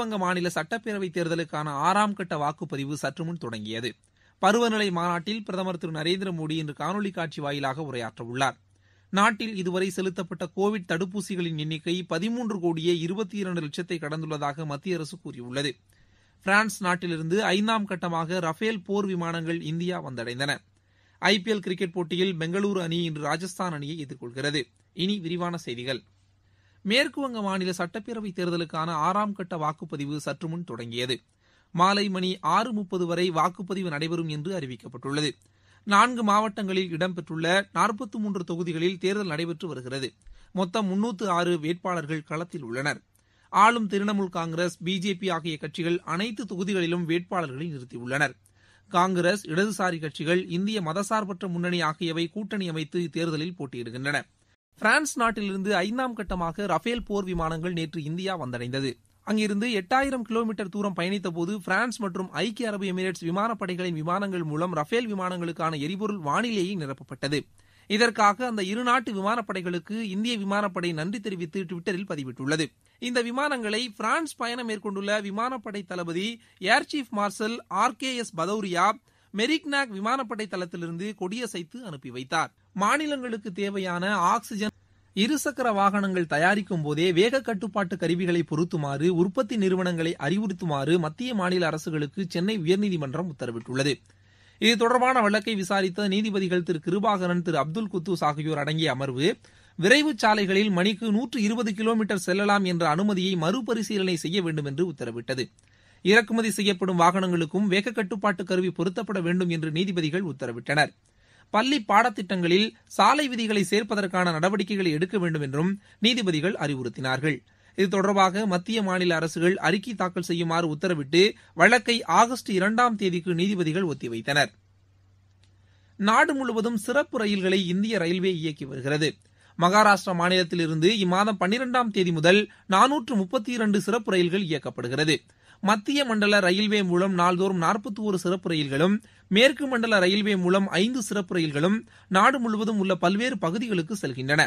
வங்க மாநில சட்டப்பேரவை தேர்தலுக்கான ஆறாம் கட்ட வாக்குப்பதிவு சற்றுமுன் தொடங்கியது பருவநிலை மாநாட்டில் பிரதமர் திரு நரேந்திர மோடி இன்று காணொலி காட்சி வாயிலாக உரையாற்றவுள்ளார் நாட்டில் இதுவரை செலுத்தப்பட்ட கோவிட் தடுப்பூசிகளின் எண்ணிக்கை பதிமூன்று கோடியே இருபத்தி இரண்டு லட்சத்தை கடந்துள்ளதாக மத்திய அரசு கூறியுள்ளது பிரான்ஸ் நாட்டிலிருந்து ஐந்தாம் கட்டமாக ரஃபேல் போர் விமானங்கள் இந்தியா வந்தடைந்தன ஐ பி எல் கிரிக்கெட் போட்டியில் பெங்களூரு அணி இன்று ராஜஸ்தான் அணியை எதிர்கொள்கிறது இனி விரிவான செய்திகள் மேற்குவங்க மாநில சட்டப்பேரவை தேர்தலுக்கான ஆறாம் கட்ட வாக்குப்பதிவு சற்றுமுன் தொடங்கியது மாலை மணி ஆறு முப்பது வரை வாக்குப்பதிவு நடைபெறும் என்று அறிவிக்கப்பட்டுள்ளது நான்கு மாவட்டங்களில் இடம்பெற்றுள்ள நாற்பத்தி மூன்று தொகுதிகளில் தேர்தல் நடைபெற்று வருகிறது மொத்தம் முன்னூற்று ஆறு வேட்பாளர்கள் களத்தில் உள்ளனர் ஆளும் திரிணாமுல் காங்கிரஸ் பிஜேபி ஆகிய கட்சிகள் அனைத்து தொகுதிகளிலும் வேட்பாளர்களை நிறுத்தியுள்ளனர் காங்கிரஸ் இடதுசாரி கட்சிகள் இந்திய மதசார்பற்ற முன்னணி ஆகியவை கூட்டணி அமைத்து இத்தேர்தலில் போட்டியிடுகின்றன பிரான்ஸ் நாட்டிலிருந்து ஐந்தாம் கட்டமாக ரஃபேல் போர் விமானங்கள் நேற்று இந்தியா வந்தடைந்தது அங்கிருந்து எட்டாயிரம் கிலோமீட்டர் தூரம் பயணித்தபோது பிரான்ஸ் மற்றும் ஐக்கிய அரபு எமிரேட்ஸ் விமானப்படைகளின் விமானங்கள் மூலம் ரஃபேல் விமானங்களுக்கான எரிபொருள் வானிலேயே நிரப்பப்பட்டது இதற்காக அந்த இரு நாட்டு விமானப்படைகளுக்கு இந்திய விமானப்படை நன்றி தெரிவித்து டுவிட்டரில் பதிவிட்டுள்ளது இந்த விமானங்களை பிரான்ஸ் பயணம் மேற்கொண்டுள்ள விமானப்படை தளபதி air chief marshal R K S Bhadauria Merignac விமானப்படை தளத்திலிருந்து கொடியசைத்து அனுப்பி வைத்தார் மாநிலங்களுக்கு தேவையான ஆக்ஸிஜன் இருசக்கர வாகனங்கள் தயாரிக்கும் போதே வேக கட்டுப்பாட்டு கருவிகளை பொருத்துமாறு உற்பத்தி நிறுவனங்களை அறிவுறுத்துமாறு மத்திய மாநில அரசுகளுக்கு சென்னை உயர்நீதிமன்றம் உத்தரவிட்டுள்ளது இது தொடர்பான வழக்கை விசாரித்த நீதிபதிகள் திரு கிருபாகரன் திரு அப்துல் குத்தூஸ் ஆகியோர் அடங்கிய அமர்வு விரைவு சாலைகளில் மணிக்கு நூற்று இருபது கிலோமீட்டர் செல்லலாம் என்ற அனுமதியை மறுபரிசீலனை செய்ய வேண்டும் என்று உத்தரவிட்டது இறக்குமதி செய்யப்படும் வாகனங்களுக்கும் கட்டுப்பாட்டு கருவி பொருத்தப்பட வேண்டும் என்று நீதிபதிகள் உத்தரவிட்டனர் பள்ளி பாடத்திட்டங்களில் சாலை விதிகளை சேர்ப்பதற்கான நடவடிக்கைகளை எடுக்க வேண்டும் என்றும் நீதிபதிகள் அறிவுறுத்தினார்கள் இது தொடர்பாக மத்திய மாநில அரசுகள் அறிக்கை தாக்கல் செய்யுமாறு உத்தரவிட்டு வழக்கை ஆகஸ்ட் இரண்டாம் தேதிக்கு நீதிபதிகள் ஒத்திவைத்தனர் நாடு முழுவதும் சிறப்பு ரயில்களை இந்திய ரயில்வே இயக்கி வருகிறது மகாராஷ்டிரா மாநிலத்திலிருந்து இம்மாதம் பன்னிரெண்டாம் தேதி முதல் நானூற்று முப்பத்தி இரண்டு சிறப்பு ரயில்கள் இயக்கப்படுகிறது மத்திய மண்டல ரயில்வே மூலம் நாள்தோறும் நாற்பத்தி ஒரு சிறப்பு ரயில்களும் மேற்கு மண்டல ரயில்வே மூலம் ஐந்து சிறப்பு ரயில்களும் நாடு முழுவதும் உள்ள பல்வேறு பகுதிகளுக்கு செல்கின்றன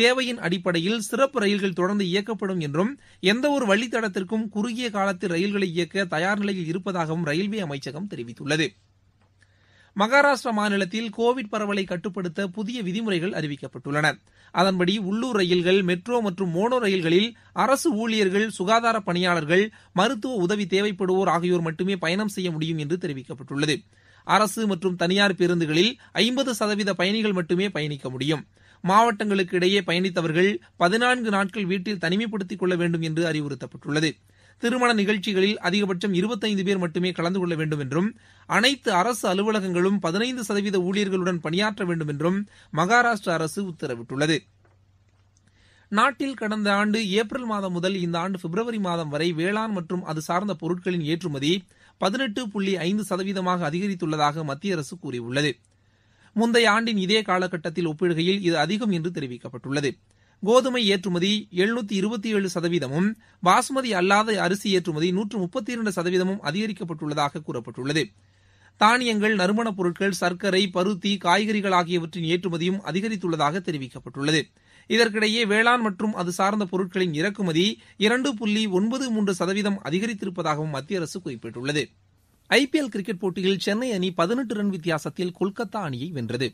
தேவையின் அடிப்படையில் சிறப்பு ரயில்கள் தொடர்ந்து இயக்கப்படும் என்றும் எந்தவொரு வழித்தடத்திற்கும் குறுகிய காலத்தில் ரயில்களை இயக்க தயார் நிலையில் இருப்பதாகவும் ரயில்வே அமைச்சகம் தெரிவித்துள்ளது மகாராஷ்டிரா மாநிலத்தில் கோவிட் பரவலை கட்டுப்படுத்த புதிய விதிமுறைகள் அறிவிக்கப்பட்டுள்ளன அதன்படி உள்ளூர் ரயில்கள் மெட்ரோ மற்றும் மோனோ ரயில்களில் அரசு ஊழியர்கள் சுகாதார பணியாளர்கள் மருத்துவ உதவி தேவைப்படுவோர் ஆகியோர் மட்டுமே பயணம் செய்ய முடியும் என்று தெரிவிக்கப்பட்டுள்ளது அரசு மற்றும் தனியார் பேருந்துகளில் ஐம்பது சதவீத பயணிகள் மட்டுமே பயணிக்க முடியும் மாவட்டங்களுக்கு இடையே பயணித்தவர்கள் பதினான்கு நாட்கள் வீட்டில் தனிமைப்படுத்திக் கொள்ள வேண்டும் என்று அறிவுறுத்தப்பட்டுள்ளது திருமண நிகழ்ச்சிகளில் அதிகபட்சம் இருபத்தைந்து பேர் மட்டுமே கலந்து கொள்ள வேண்டும் என்றும் அனைத்து அரசு அலுவலகங்களும் பதினைந்து சதவீத ஊழியர்களுடன் பணியாற்ற வேண்டும் என்றும் மகாராஷ்டிர அரசு உத்தரவிட்டுள்ளது நாட்டில் கடந்த ஆண்டு ஏப்ரல் மாதம் முதல் இந்த ஆண்டு பிப்ரவரி மாதம் வரை வேளாண் மற்றும் அது சார்ந்த பொருட்களின் ஏற்றுமதி பதினெட்டு புள்ளி ஐந்து சதவீதமாக அதிகரித்துள்ளதாக மத்திய அரசு கூறியுள்ளது முந்தைய ஆண்டின் இதே காலகட்டத்தில் ஒப்பிடுகையில் இது அதிகம் என்று தெரிவிக்கப்பட்டுள்ளது கோதுமை ஏற்றுமதி எழுநூத்தி இருபத்தி ஏழு சதவீதமும் பாசுமதி அல்லாத அரிசி ஏற்றுமதி நூற்று முப்பத்தி இரண்டு சதவீதமும் அதிகரிக்கப்பட்டுள்ளதாக கூறப்பட்டுள்ளது தானியங்கள் நறுமணப் பொருட்கள் சர்க்கரை பருத்தி காய்கறிகள் ஆகியவற்றின் ஏற்றுமதியும் அதிகரித்துள்ளதாக தெரிவிக்கப்பட்டுள்ளது இதற்கிடையே வேளாண் மற்றும் அது சார்ந்த பொருட்களின் இறக்குமதி இரண்டு புள்ளி ஒன்பது மூன்று சதவீதம் அதிகரித்திருப்பதாகவும் மத்திய அரசு குறிப்பிட்டுள்ளது ஐபிஎல் கிரிக்கெட் போட்டியில் சென்னை அணி பதினெட்டு ரன் வித்தியாசத்தில் கொல்கத்தா அணியை வென்றது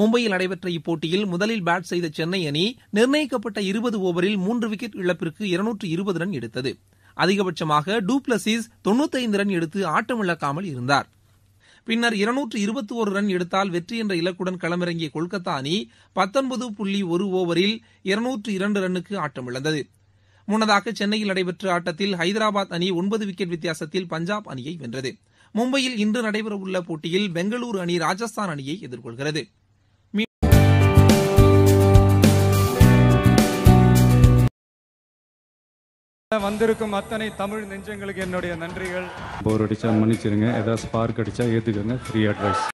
மும்பையில் நடைபெற்ற இப்போட்டியில் முதலில் பேட் செய்த சென்னை அணி நிர்ணயிக்கப்பட்ட இருபது ஒவரில் மூன்று விக்கெட் இழப்பிற்கு இருநூற்று இருபது ரன் எடுத்தது அதிகபட்சமாக டூ பிளஸிஸ் தொண்ணூத்தைந்து ரன் எடுத்து ஆட்டமிழக்காமல் இருந்தார் பின்னர் இருநூற்று இருபத்தி ஒரு ரன் எடுத்தால் வெற்றி என்ற இலக்குடன் களமிறங்கிய கொல்கத்தா அணி பத்தொன்பது புள்ளி ஒரு ஒவரில் இருநூற்று இரண்டு ரன்னுக்கு ஆட்டமிழந்தது முன்னதாக சென்னையில் நடைபெற்ற ஆட்டத்தில் ஹைதராபாத் அணி ஒன்பது விக்கெட் வித்தியாசத்தில் பஞ்சாப் அணியை வென்றது மும்பையில் இன்று நடைபெறவுள்ள போட்டியில் பெங்களூரு அணி ராஜஸ்தான் அணியை எதிர்கொள்கிறது வந்திருக்கும் அத்தனை தமிழ் நெஞ்சங்களுக்கு என்னுடைய நன்றிகள் போர் அடிச்சா மன்னிச்சிருங்க ஏதாவது ஸ்பார்க் அடிச்சா ஏத்துக்கோங்க ஃப்ரீ அட்வைஸ்